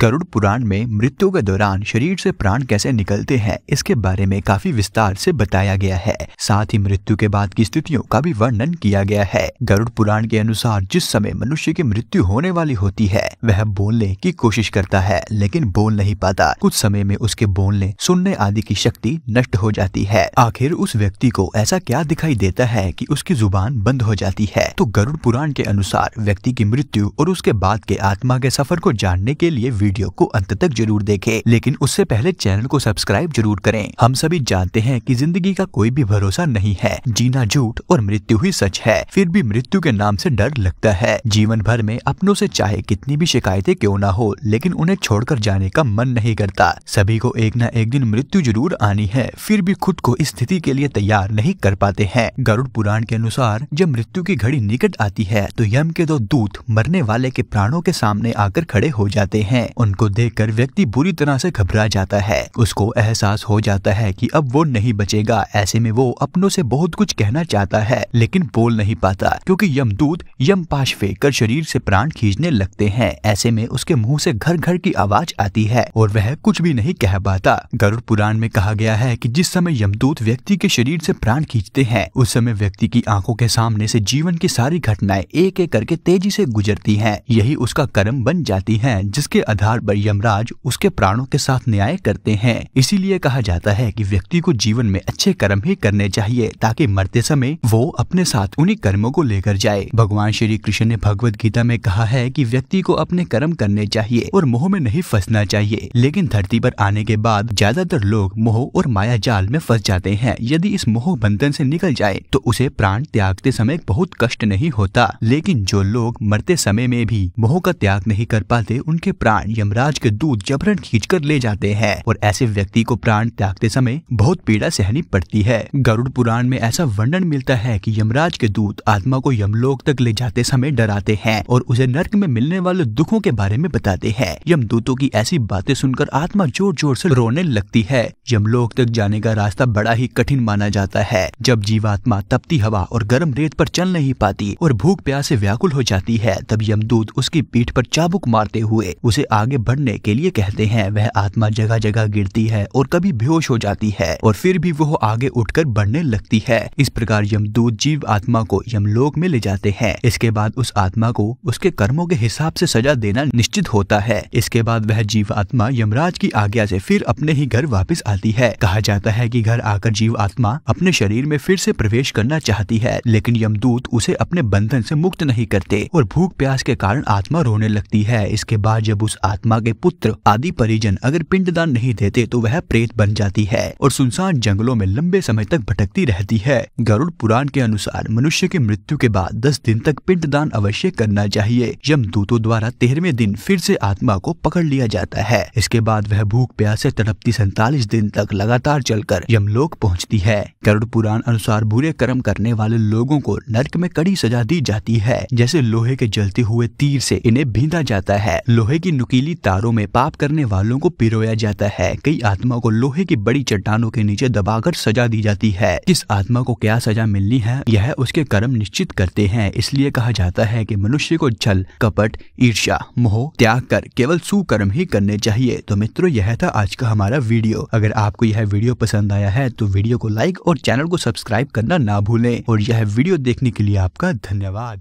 गरुड़ पुराण में मृत्यु के दौरान शरीर से प्राण कैसे निकलते हैं इसके बारे में काफी विस्तार से बताया गया है साथ ही मृत्यु के बाद की स्थितियों का भी वर्णन किया गया है गरुड़ पुराण के अनुसार जिस समय मनुष्य की मृत्यु होने वाली होती है वह बोलने की कोशिश करता है लेकिन बोल नहीं पाता कुछ समय में उसके बोलने सुनने आदि की शक्ति नष्ट हो जाती है आखिर उस व्यक्ति को ऐसा क्या दिखाई देता है की उसकी जुबान बंद हो जाती है तो गरुड़ पुराण के अनुसार व्यक्ति की मृत्यु और उसके बाद के आत्मा के सफर को जानने के लिए वीडियो को अंत तक जरूर देखें लेकिन उससे पहले चैनल को सब्सक्राइब जरूर करें हम सभी जानते हैं कि जिंदगी का कोई भी भरोसा नहीं है जीना झूठ और मृत्यु ही सच है फिर भी मृत्यु के नाम से डर लगता है जीवन भर में अपनों से चाहे कितनी भी शिकायतें क्यों ना हो लेकिन उन्हें छोड़कर जाने का मन नहीं करता सभी को एक न एक दिन मृत्यु जरूर आनी है फिर भी खुद को इस स्थिति के लिए तैयार नहीं कर पाते हैं गरुड़ पुराण के अनुसार जब मृत्यु की घड़ी निकट आती है तो यम के दो दूत मरने वाले के प्राणों के सामने आकर खड़े हो जाते हैं उनको देखकर व्यक्ति बुरी तरह से घबरा जाता है उसको एहसास हो जाता है कि अब वो नहीं बचेगा ऐसे में वो अपनों से बहुत कुछ कहना चाहता है लेकिन बोल नहीं पाता क्योंकि यमदूत यम पाश फेंक कर शरीर से प्राण खींचने लगते हैं ऐसे में उसके मुंह से घर घर की आवाज आती है और वह कुछ भी नहीं कह पाता गरुड़ पुराण में कहा गया है कि जिस समय यमदूत व्यक्ति के शरीर से प्राण खींचते हैं उस समय व्यक्ति की आंखों के सामने से जीवन की सारी घटनाएं एक एक करके तेजी ऐसी गुजरती है यही उसका कर्म बन जाती है जिसके आधार पर यमराज उसके प्राणों के साथ न्याय करते हैं इसीलिए कहा जाता है कि व्यक्ति को जीवन में अच्छे कर्म ही करने चाहिए ताकि मरते समय वो अपने साथ उन्हीं कर्मों को लेकर जाए भगवान श्री कृष्ण ने भगवत गीता में कहा है कि व्यक्ति को अपने कर्म करने चाहिए और मोह में नहीं फंसना चाहिए लेकिन धरती पर आने के बाद ज्यादातर लोग मोह और माया जाल में फंस जाते हैं यदि इस मोह बंधन से निकल जाए तो उसे प्राण त्यागते समय बहुत कष्ट नहीं होता लेकिन जो लोग मरते समय में भी मोह का त्याग नहीं कर पाते उनके प्राण भगवान यमराज के दूध जबरन कर ले जाते हैं और ऐसे व्यक्ति को प्राण त्यागते समय बहुत पीड़ा सहनी पड़ती है गरुड़ पुराण में ऐसा वर्णन मिलता है कि यमराज के दूत आत्मा को यमलोक तक ले जाते समय डराते हैं और उसे नर्क में मिलने वाले दुखों के बारे में बताते हैं यमदूतों की ऐसी बातें सुनकर आत्मा जोर जोर से रोने लगती है यमलोक तक जाने का रास्ता बड़ा ही कठिन माना जाता है जब जीवात्मा तपती हवा और गर्म रेत पर चल नहीं पाती और भूख प्यास से व्याकुल हो जाती है तब यमदूत उसकी पीठ पर चाबुक मारते हुए उसे आगे बढ़ने के लिए कहते हैं वह आत्मा जगह जगह गिरती है और कभी बेहोश हो जाती है और फिर भी वह आगे उठकर बढ़ने लगती है इस प्रकार यमदूत जीव आत्मा को यमलोक में ले जाते हैं इसके बाद उस आत्मा को उसके कर्मों के हिसाब से सजा देना निश्चित होता है इसके बाद वह जीव आत्मा यमराज की आज्ञा से फिर अपने ही घर वापस आती है कहा जाता है कि घर आकर जीव आत्मा अपने शरीर में फिर से प्रवेश करना चाहती है लेकिन यमदूत उसे अपने बंधन से मुक्त नहीं करते और भूख प्यास के कारण आत्मा रोने लगती है इसके बाद जब उस आत्मा के पुत्र आदि परिजन अगर पिंडदान नहीं देते तो वह प्रेत बन जाती है और सुनसान जंगलों में लंबे समय तक भटकती रहती है गरुड़ पुराण के अनुसार मनुष्य के मृत्यु के बाद दस दिन तक पिंडदान अवश्य करना चाहिए दूतों द्वारा तेरहवें दिन फिर से आत्मा को पकड़ लिया जाता है इसके बाद वह भूख प्यास से तड़पती सैतालीस दिन तक लगातार चलकर यमलोक पहुंचती है गरुड़ पुराण अनुसार बुरे कर्म करने वाले लोगों को नरक में कड़ी सजा दी जाती है जैसे लोहे के जलते हुए तीर से इन्हें भींदा जाता है लोहे की नुक नुकीली तारों में पाप करने वालों को पिरोया जाता है कई आत्मा को लोहे की बड़ी चट्टानों के नीचे दबाकर सजा दी जाती है किस आत्मा को क्या सजा मिलनी है यह उसके कर्म निश्चित करते हैं इसलिए कहा जाता है कि मनुष्य को छल कपट ईर्षा मोह त्याग कर केवल सुकर्म ही करने चाहिए तो मित्रों यह था आज का हमारा वीडियो अगर आपको यह वीडियो पसंद आया है तो वीडियो को लाइक और चैनल को सब्सक्राइब करना ना भूलें और यह वीडियो देखने के लिए आपका धन्यवाद